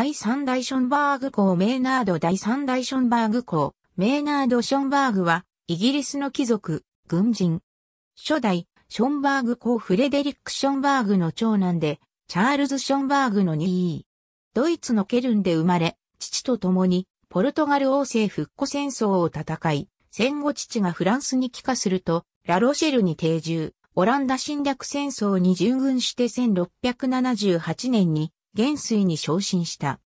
第三大ションバーグ公メーナード第三大ションバーグ公メーナード・ションバーグは、イギリスの貴族、軍人。初代、ションバーグ公フレデリック・ションバーグの長男で、チャールズ・ションバーグの2位。ドイツのケルンで生まれ、父と共に、ポルトガル王政復古戦争を戦い、戦後父がフランスに帰化すると、ラロシェルに定住、オランダ侵略戦争に従軍して1678年に元帥に昇進した。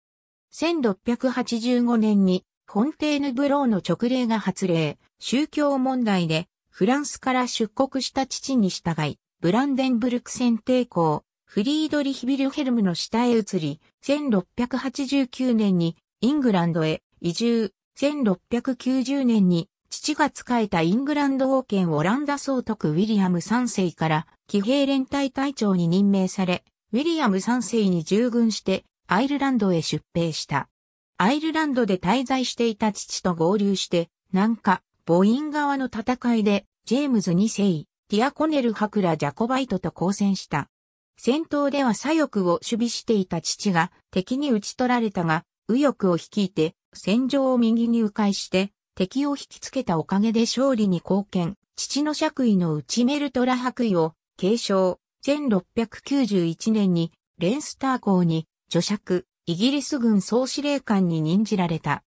1685年にフォンテーヌブローの直令が発令、宗教問題でフランスから出国した父に従い、ブランデンブルク戦抵抗、フリードリヒ・ビルヘルムの下へ移り、1689年にイングランドへ移住、1690年に父が仕えたイングランド王権オランダ総督ウィリアム3世から騎兵連隊隊長に任命され、ウィリアム3世に従軍してアイルランドへ出兵した。アイルランドで滞在していた父と合流して、南下、母院側の戦いで、ジェームズ2世、ディアコネル博ラ・ジャコバイトと交戦した。戦闘では左翼を守備していた父が敵に打ち取られたが、右翼を率いて戦場を右に迂回して敵を引きつけたおかげで勝利に貢献。父の爵位の内メルトラ白衣を継承。1691年にレンスター校に助釈、イギリス軍総司令官に任じられた。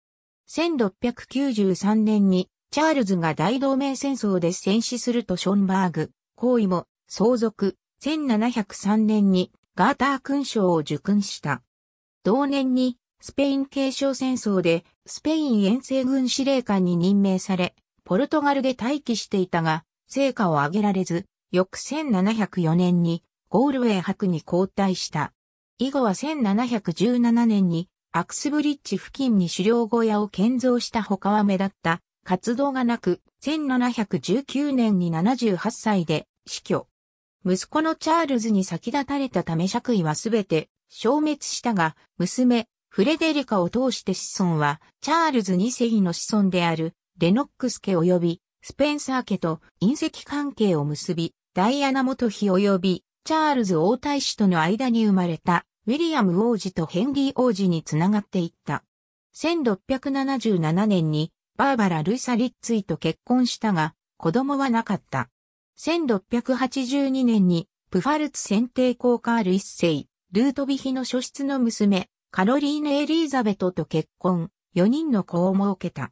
1693年にチャールズが大同盟戦争で戦死するとションバーグ、行為も相続、1703年にガーター勲章を受勲した。同年にスペイン継承戦争でスペイン遠征軍司令官に任命され、ポルトガルで待機していたが、成果を上げられず、翌1704年にゴールウェイ博に交代した。以後は1717年にアクスブリッジ付近に狩猟小屋を建造した他は目立った活動がなく、1719年に78歳で死去。息子のチャールズに先立たれたため爵位はすべて消滅したが、娘、フレデリカを通して子孫は、チャールズ2世の子孫である、レノックス家及び、スペンサー家と隕石関係を結び、ダイアナ元妃及びチャールズ王太子との間に生まれたウィリアム王子とヘンリー王子につながっていった。1677年にバーバラ・ルイサ・リッツイと結婚したが、子供はなかった。1682年にプファルツ選定公カール一世、ルートビヒの初出の娘、カロリーネ・エリーザベトと結婚、4人の子を設けた。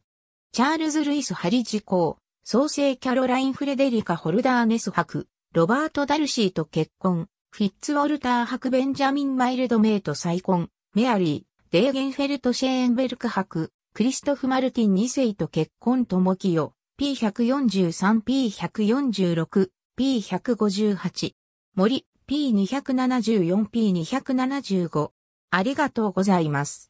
チャールズ・ルイス・ハリジ公、創生キャロライン・フレデリカ・ホルダーネス博、ロバート・ダルシーと結婚、フィッツ・ウォルター博ベンジャミン・マイルド・メイと再婚、メアリー、デーゲンフェルト・シェーンベルク博、クリストフ・マルティン2世と結婚ともきよ、P143、P146、P158、森、P274、P275。ありがとうございます。